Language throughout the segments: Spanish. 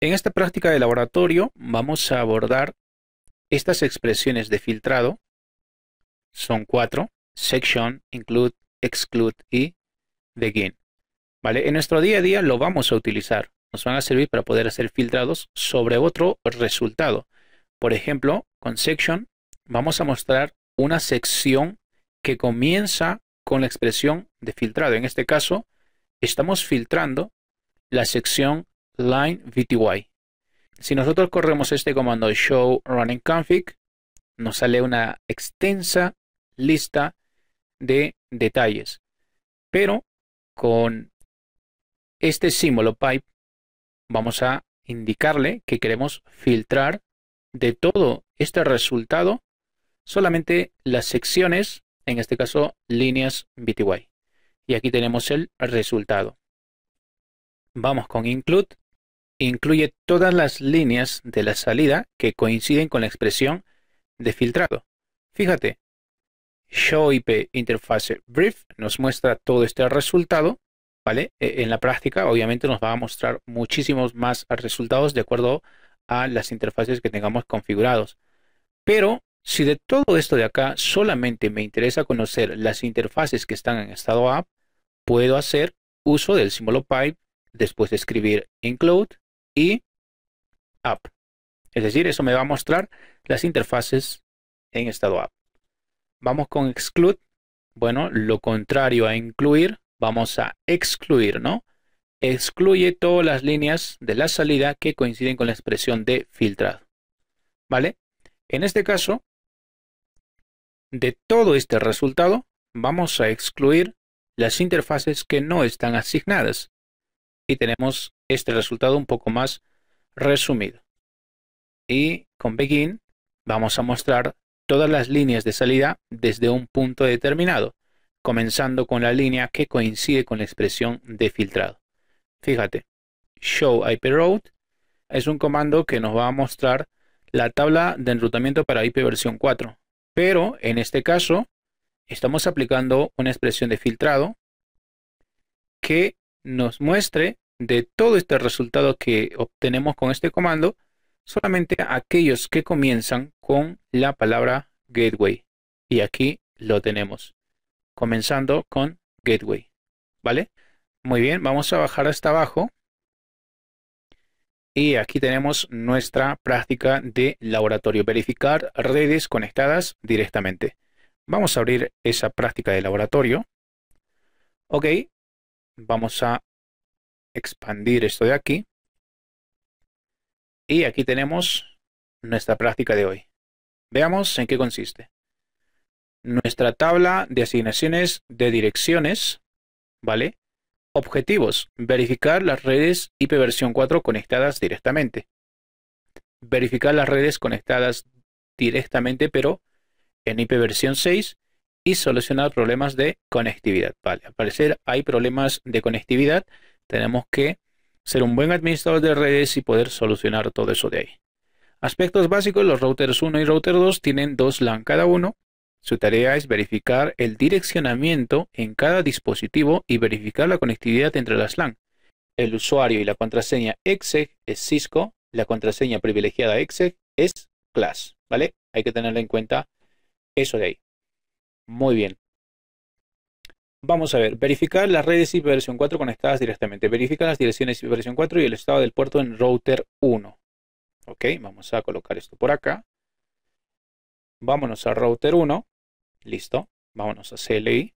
En esta práctica de laboratorio vamos a abordar estas expresiones de filtrado. Son cuatro, section, include, exclude y begin. ¿Vale? En nuestro día a día lo vamos a utilizar. Nos van a servir para poder hacer filtrados sobre otro resultado. Por ejemplo, con section vamos a mostrar una sección que comienza con la expresión de filtrado. En este caso, estamos filtrando la sección line VTY. Si nosotros corremos este comando show running config, nos sale una extensa lista de detalles. Pero con este símbolo pipe vamos a indicarle que queremos filtrar de todo este resultado solamente las secciones en este caso líneas BTY. Y aquí tenemos el resultado. Vamos con include. Incluye todas las líneas de la salida que coinciden con la expresión de filtrado. Fíjate, show IP interface brief nos muestra todo este resultado, ¿vale? E, en la práctica, obviamente, nos va a mostrar muchísimos más resultados de acuerdo a las interfaces que tengamos configurados. Pero si de todo esto de acá solamente me interesa conocer las interfaces que están en estado app, puedo hacer uso del símbolo pipe después de escribir include y app. Es decir, eso me va a mostrar las interfaces en estado app. Vamos con exclude. Bueno, lo contrario a incluir, vamos a excluir, ¿no? Excluye todas las líneas de la salida que coinciden con la expresión de filtrado. ¿Vale? En este caso, de todo este resultado, vamos a excluir las interfaces que no están asignadas y tenemos este resultado un poco más resumido. Y con begin vamos a mostrar todas las líneas de salida desde un punto determinado, comenzando con la línea que coincide con la expresión de filtrado. Fíjate, show IP route es un comando que nos va a mostrar la tabla de enrutamiento para IP versión 4, pero en este caso, estamos aplicando una expresión de filtrado que nos muestre de todo este resultado que obtenemos con este comando, solamente aquellos que comienzan con la palabra gateway. Y aquí lo tenemos, comenzando con gateway. ¿Vale? Muy bien, vamos a bajar hasta abajo y aquí tenemos nuestra práctica de laboratorio, verificar redes conectadas directamente. Vamos a abrir esa práctica de laboratorio. Ok, vamos a expandir esto de aquí. Y aquí tenemos nuestra práctica de hoy. Veamos en qué consiste. Nuestra tabla de asignaciones de direcciones, ¿vale? Objetivos. Verificar las redes IPv 4 conectadas directamente. Verificar las redes conectadas directamente, pero en IPv 6 y solucionar problemas de conectividad. Vale, al parecer hay problemas de conectividad. Tenemos que ser un buen administrador de redes y poder solucionar todo eso de ahí. Aspectos básicos, los routers 1 y router 2 tienen dos LAN cada uno su tarea es verificar el direccionamiento en cada dispositivo y verificar la conectividad entre las LAN. El usuario y la contraseña exec es Cisco, la contraseña privilegiada exec es class, ¿vale? Hay que tenerlo en cuenta eso de ahí. Muy bien. Vamos a ver, verificar las redes IP versión 4 conectadas directamente. Verifica las direcciones IP versión 4 y el estado del puerto en router 1. Ok, vamos a colocar esto por acá. Vámonos a router 1. Listo. Vámonos a CLI.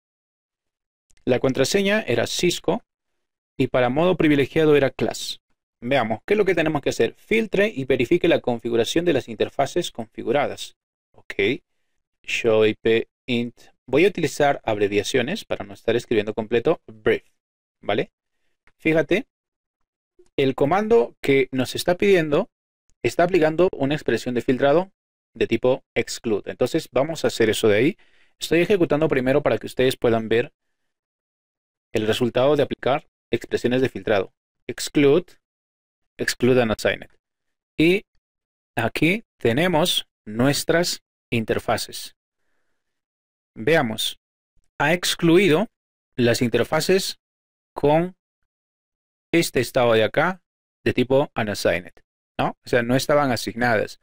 La contraseña era Cisco y para modo privilegiado era class. Veamos, ¿qué es lo que tenemos que hacer? Filtre y verifique la configuración de las interfaces configuradas. Ok. Show IP int. Voy a utilizar abreviaciones para no estar escribiendo completo. Brief. ¿Vale? Fíjate, el comando que nos está pidiendo está aplicando una expresión de filtrado de tipo exclude. Entonces vamos a hacer eso de ahí. Estoy ejecutando primero para que ustedes puedan ver el resultado de aplicar expresiones de filtrado. Exclude, exclude unassigned. Y aquí tenemos nuestras interfaces. Veamos, ha excluido las interfaces con este estado de acá de tipo unassigned, ¿no? O sea, no estaban asignadas.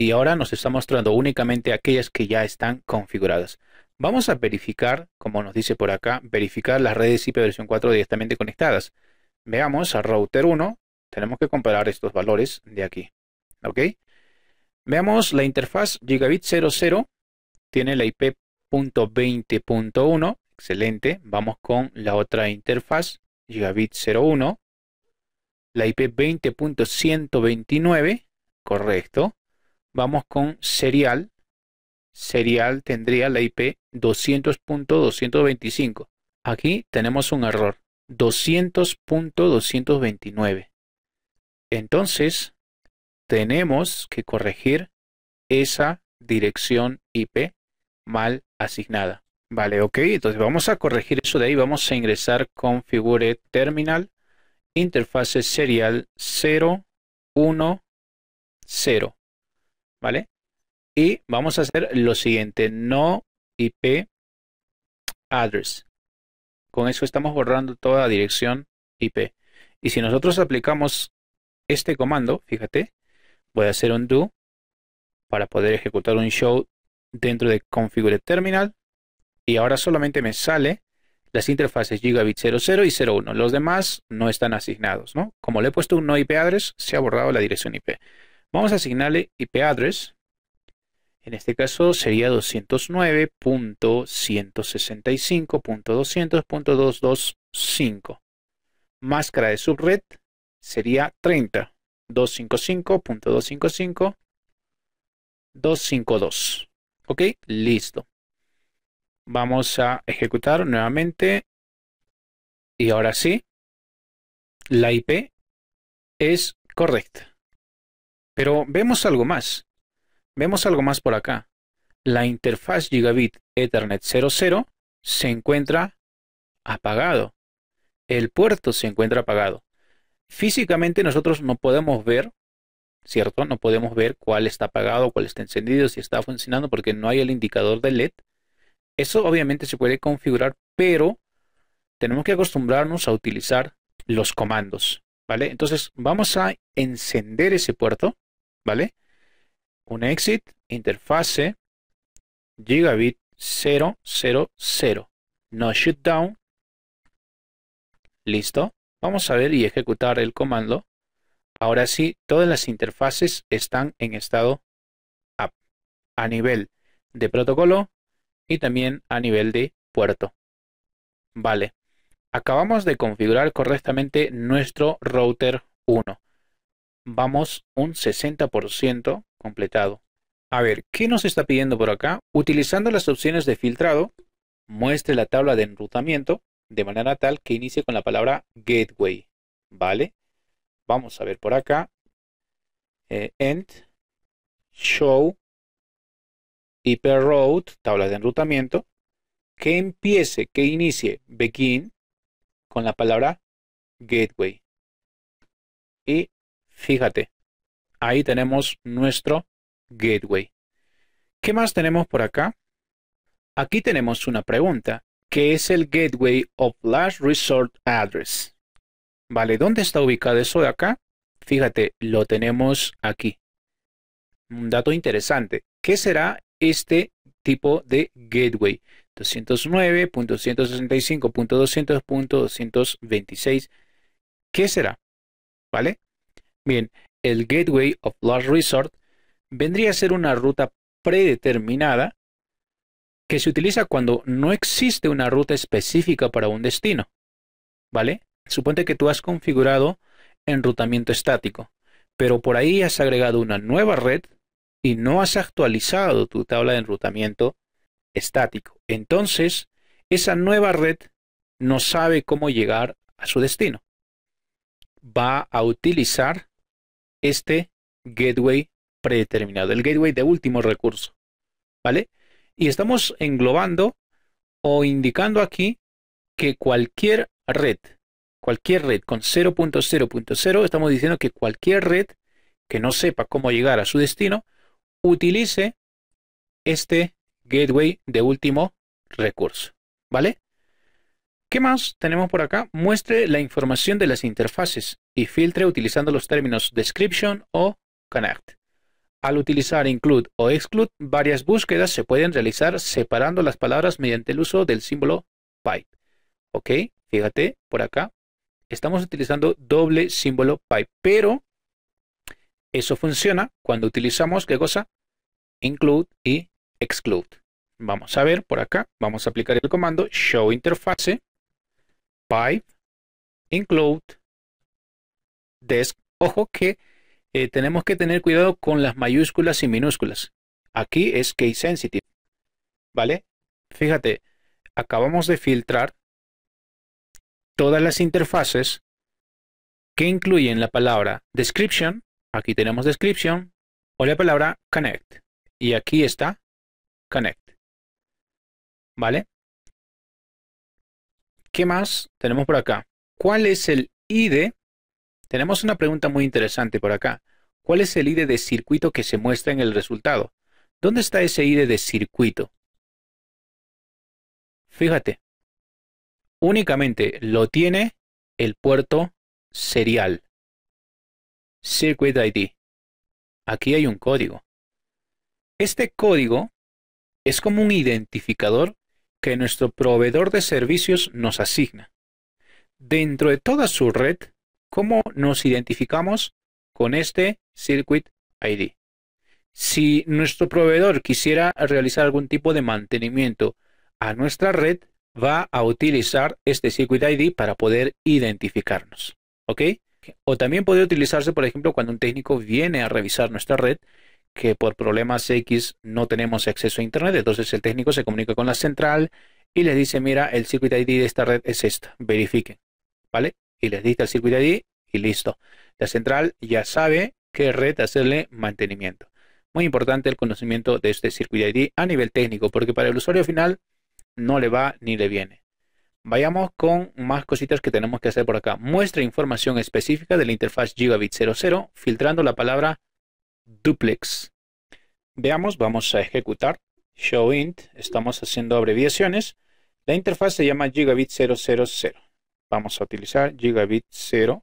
Y ahora nos está mostrando únicamente aquellas que ya están configuradas. Vamos a verificar, como nos dice por acá, verificar las redes IP versión 4 directamente conectadas. Veamos a router 1, tenemos que comparar estos valores de aquí. ¿Ok? Veamos la interfaz gigabit 00, tiene la IP .20.1, excelente. Vamos con la otra interfaz, gigabit 01, la IP 20.129, correcto. Vamos con serial, serial tendría la IP 200.225. Aquí tenemos un error. 200.229. Entonces, tenemos que corregir esa dirección IP mal asignada. Vale, ok, entonces vamos a corregir eso de ahí. Vamos a ingresar configure terminal, interface serial 0, 1, 0. ¿Vale? Y vamos a hacer lo siguiente, no IP address. Con eso estamos borrando toda la dirección IP. Y si nosotros aplicamos este comando, fíjate, voy a hacer un do para poder ejecutar un show dentro de configure terminal. Y ahora solamente me sale las interfaces gigabit 00 y 01. Los demás no están asignados, ¿no? Como le he puesto un no IP address, se ha borrado la dirección IP. Vamos a asignarle IP address en este caso sería 209.165.200.225. Máscara de subred sería 30. 255.255. 252. Ok, listo. Vamos a ejecutar nuevamente. Y ahora sí, la IP es correcta. Pero vemos algo más. Vemos algo más por acá. La interfaz Gigabit Ethernet 00 se encuentra apagado. El puerto se encuentra apagado. Físicamente nosotros no podemos ver, ¿cierto? No podemos ver cuál está apagado, cuál está encendido, si está funcionando, porque no hay el indicador de LED. Eso obviamente se puede configurar, pero tenemos que acostumbrarnos a utilizar los comandos, ¿vale? Entonces vamos a encender ese puerto, ¿vale? un exit, interfase, gigabit 000, no shutdown. Listo. Vamos a ver y ejecutar el comando. Ahora sí, todas las interfaces están en estado up a nivel de protocolo y también a nivel de puerto. Vale. Acabamos de configurar correctamente nuestro router 1. Vamos un 60% completado. A ver, ¿qué nos está pidiendo por acá? Utilizando las opciones de filtrado, muestre la tabla de enrutamiento de manera tal que inicie con la palabra gateway, ¿vale? Vamos a ver por acá. Eh, end, show, IP tabla de enrutamiento, que empiece, que inicie begin con la palabra gateway. Y fíjate, Ahí tenemos nuestro gateway. ¿Qué más tenemos por acá? Aquí tenemos una pregunta, ¿Qué es el Gateway of Last Resort Address. ¿Vale? ¿Dónde está ubicado eso de acá? Fíjate, lo tenemos aquí. Un dato interesante. ¿Qué será este tipo de gateway? 209.165.200.226. ¿Qué será? ¿Vale? Bien, el Gateway of Last Resort vendría a ser una ruta predeterminada que se utiliza cuando no existe una ruta específica para un destino. ¿Vale? Suponte que tú has configurado enrutamiento estático, pero por ahí has agregado una nueva red y no has actualizado tu tabla de enrutamiento estático. Entonces, esa nueva red no sabe cómo llegar a su destino. Va a utilizar este gateway predeterminado, el gateway de último recurso. ¿Vale? Y estamos englobando o indicando aquí que cualquier red, cualquier red con 0.0.0, estamos diciendo que cualquier red que no sepa cómo llegar a su destino, utilice este gateway de último recurso. ¿Vale? ¿Qué más tenemos por acá? Muestre la información de las interfaces y filtre utilizando los términos description o connect. Al utilizar include o exclude, varias búsquedas se pueden realizar separando las palabras mediante el uso del símbolo pipe. ¿Ok? Fíjate, por acá estamos utilizando doble símbolo pipe, pero eso funciona cuando utilizamos, ¿qué cosa? Include y exclude. Vamos a ver por acá, vamos a aplicar el comando show interface pipe include desk. Ojo que eh, tenemos que tener cuidado con las mayúsculas y minúsculas. Aquí es case sensitive. ¿Vale? Fíjate, acabamos de filtrar todas las interfaces que incluyen la palabra description, aquí tenemos description, o la palabra connect. Y aquí está connect. ¿Vale? ¿Qué más tenemos por acá? ¿Cuál es el ID tenemos una pregunta muy interesante por acá. ¿Cuál es el ID de circuito que se muestra en el resultado? ¿Dónde está ese ID de circuito? Fíjate, únicamente lo tiene el puerto serial. Circuit ID. Aquí hay un código. Este código es como un identificador que nuestro proveedor de servicios nos asigna. Dentro de toda su red, cómo nos identificamos con este Circuit ID. Si nuestro proveedor quisiera realizar algún tipo de mantenimiento a nuestra red, va a utilizar este Circuit ID para poder identificarnos. ¿Ok? O también puede utilizarse, por ejemplo, cuando un técnico viene a revisar nuestra red, que por problemas X no tenemos acceso a Internet, entonces el técnico se comunica con la central y le dice, mira, el Circuit ID de esta red es esta, verifiquen. ¿Vale? y les dice el circuit ID y listo. La central ya sabe qué red hacerle mantenimiento. Muy importante el conocimiento de este circuit ID a nivel técnico, porque para el usuario final no le va ni le viene. Vayamos con más cositas que tenemos que hacer por acá. Muestra información específica de la interfaz Gigabit 00 filtrando la palabra duplex. Veamos, vamos a ejecutar Show int, Estamos haciendo abreviaciones. La interfaz se llama Gigabit 000. Vamos a utilizar gigabit 0,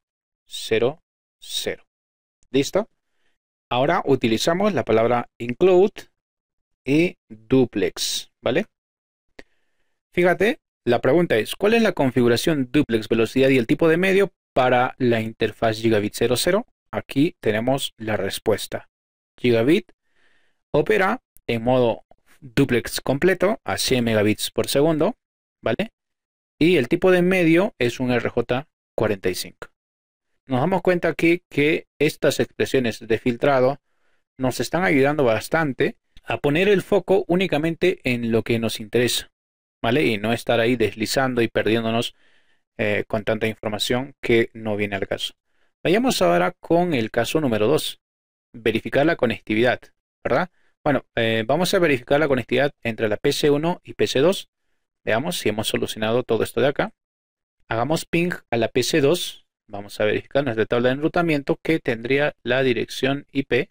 ¿Listo? Ahora utilizamos la palabra include y duplex, ¿vale? Fíjate, la pregunta es, ¿cuál es la configuración duplex, velocidad y el tipo de medio para la interfaz gigabit 00? Aquí tenemos la respuesta. Gigabit opera en modo duplex completo a 100 megabits por segundo, ¿vale? y el tipo de medio es un RJ45. Nos damos cuenta aquí que estas expresiones de filtrado nos están ayudando bastante a poner el foco únicamente en lo que nos interesa, ¿vale? Y no estar ahí deslizando y perdiéndonos eh, con tanta información que no viene al caso. Vayamos ahora con el caso número 2, verificar la conectividad, ¿verdad? Bueno, eh, vamos a verificar la conectividad entre la PC1 y PC2 Veamos si hemos solucionado todo esto de acá. Hagamos ping a la PC2. Vamos a verificar nuestra tabla de enrutamiento que tendría la dirección IP.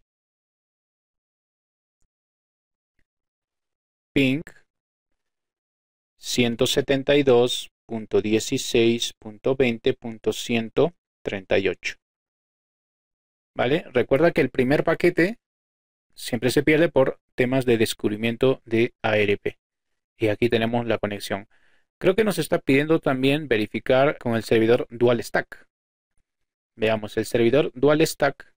Ping 172.16.20.138. ¿Vale? Recuerda que el primer paquete siempre se pierde por temas de descubrimiento de ARP y aquí tenemos la conexión. Creo que nos está pidiendo también verificar con el servidor Dual Stack. Veamos, el servidor Dual Stack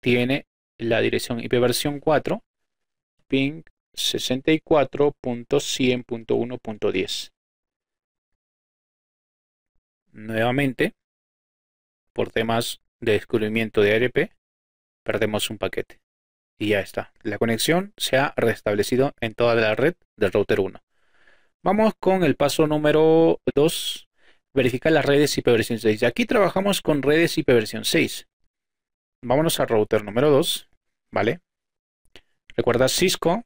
tiene la dirección IP versión 4, ping 64.100.1.10. Nuevamente, por temas de descubrimiento de ARP, perdemos un paquete. Y ya está. La conexión se ha restablecido en toda la red del router 1. Vamos con el paso número 2, verificar las redes IP versión 6. Aquí trabajamos con redes IP versión 6. Vámonos al router número 2, ¿vale? Recuerda Cisco,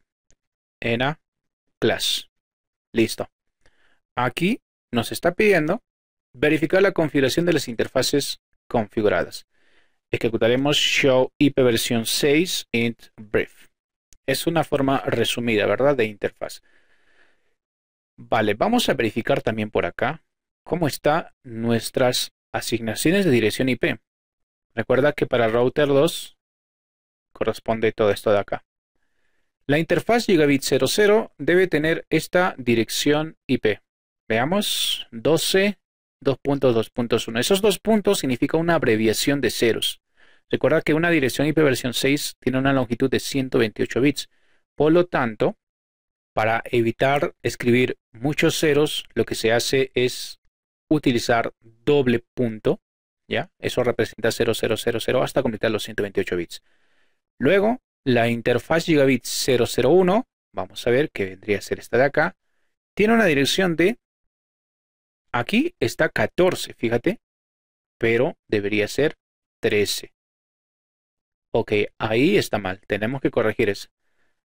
ENA, Class. Listo. Aquí nos está pidiendo verificar la configuración de las interfaces configuradas. Ejecutaremos show IP 6 int brief. Es una forma resumida, ¿verdad? De interfaz. Vale, vamos a verificar también por acá cómo están nuestras asignaciones de dirección IP. Recuerda que para router 2 corresponde todo esto de acá. La interfaz gigabit 00 debe tener esta dirección IP. Veamos, 12, 2.2.1. Esos dos puntos significan una abreviación de ceros. Recuerda que una dirección IP versión 6 tiene una longitud de 128 bits. Por lo tanto, para evitar escribir muchos ceros, lo que se hace es utilizar doble punto, ¿ya? Eso representa 0000 hasta completar los 128 bits. Luego, la interfaz gigabit 001, vamos a ver que vendría a ser esta de acá, tiene una dirección de, aquí está 14, fíjate, pero debería ser 13. Ok, ahí está mal, tenemos que corregir eso.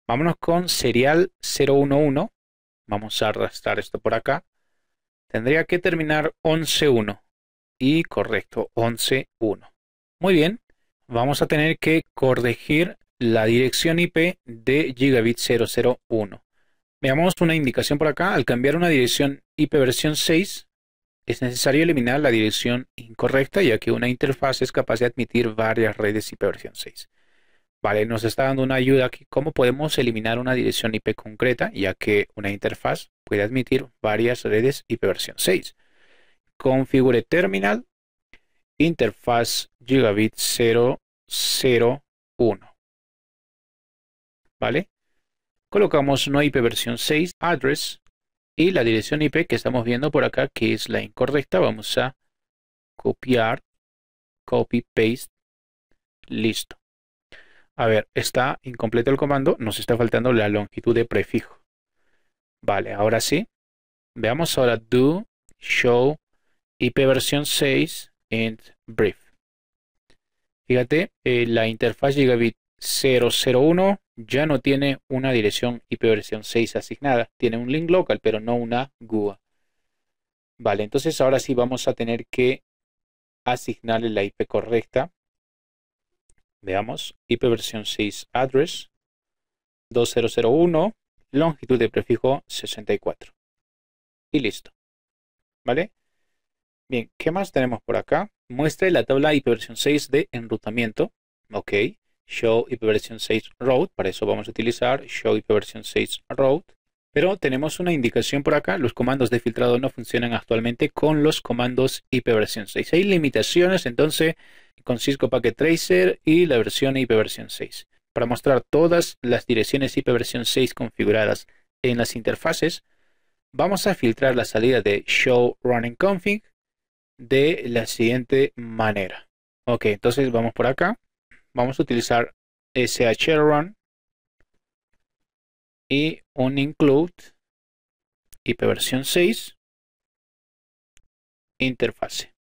Vámonos con serial 011. Vamos a arrastrar esto por acá. Tendría que terminar 11.1. Y correcto, 11.1. Muy bien. Vamos a tener que corregir la dirección IP de Gigabit 001. Veamos una indicación por acá. Al cambiar una dirección IP versión 6, es necesario eliminar la dirección incorrecta, ya que una interfaz es capaz de admitir varias redes IP versión 6. Vale, nos está dando una ayuda aquí. ¿Cómo podemos eliminar una dirección IP concreta, ya que una interfaz puede admitir varias redes IP versión 6? Configure terminal, interfaz gigabit 001. ¿Vale? Colocamos una IP versión 6, address, y la dirección IP que estamos viendo por acá, que es la incorrecta. Vamos a copiar, copy, paste, listo. A ver, está incompleto el comando, nos está faltando la longitud de prefijo. Vale, ahora sí. Veamos ahora do show IP versión 6 and brief. Fíjate, eh, la interfaz gigabit 001 ya no tiene una dirección IP versión 6 asignada. Tiene un link local, pero no una GUA. Vale, entonces ahora sí vamos a tener que asignarle la IP correcta Veamos, IP 6 address 2001, longitud de prefijo 64. Y listo. ¿Vale? Bien, ¿qué más tenemos por acá? Muestre la tabla IP 6 de enrutamiento. Ok. Show IP 6 route. Para eso vamos a utilizar show IP 6 route. Pero tenemos una indicación por acá, los comandos de filtrado no funcionan actualmente con los comandos IP 6. Hay limitaciones entonces con Cisco Packet Tracer y la versión IP versión 6. Para mostrar todas las direcciones IP 6 configuradas en las interfaces, vamos a filtrar la salida de show running config de la siguiente manera. Ok, entonces vamos por acá. Vamos a utilizar run y un include IPv 6 interfase.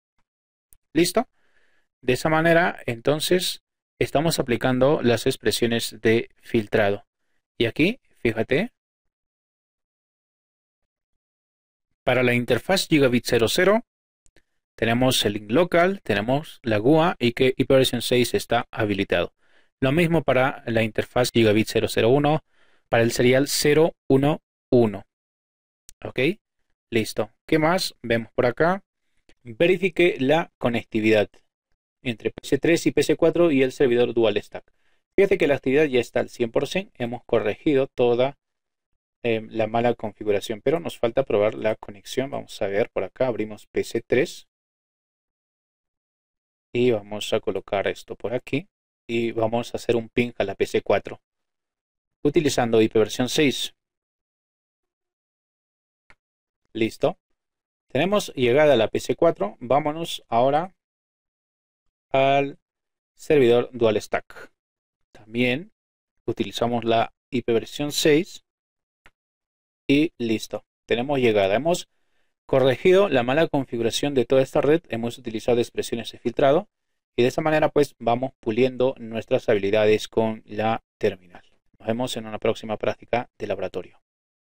¿Listo? De esa manera, entonces, estamos aplicando las expresiones de filtrado. Y aquí, fíjate, para la interfaz Gigabit 00, tenemos el link local, tenemos la GUA y que IPv6 está habilitado. Lo mismo para la interfaz Gigabit 001, para el serial 011. ¿Ok? Listo. ¿Qué más? Vemos por acá. Verifique la conectividad entre PC3 y PC4 y el servidor Dual Stack. Fíjate que la actividad ya está al 100%. Hemos corregido toda em, la mala configuración, pero nos falta probar la conexión. Vamos a ver por acá. Abrimos PC3. Y vamos a colocar esto por aquí. Y vamos a hacer un ping a la PC4 utilizando IPv 6. Listo. Tenemos llegada a la PC4. Vámonos ahora al servidor dual stack. También utilizamos la IPv 6 y listo. Tenemos llegada. Hemos corregido la mala configuración de toda esta red. Hemos utilizado expresiones de filtrado y de esa manera pues vamos puliendo nuestras habilidades con la terminal. Nos vemos en una próxima práctica de laboratorio.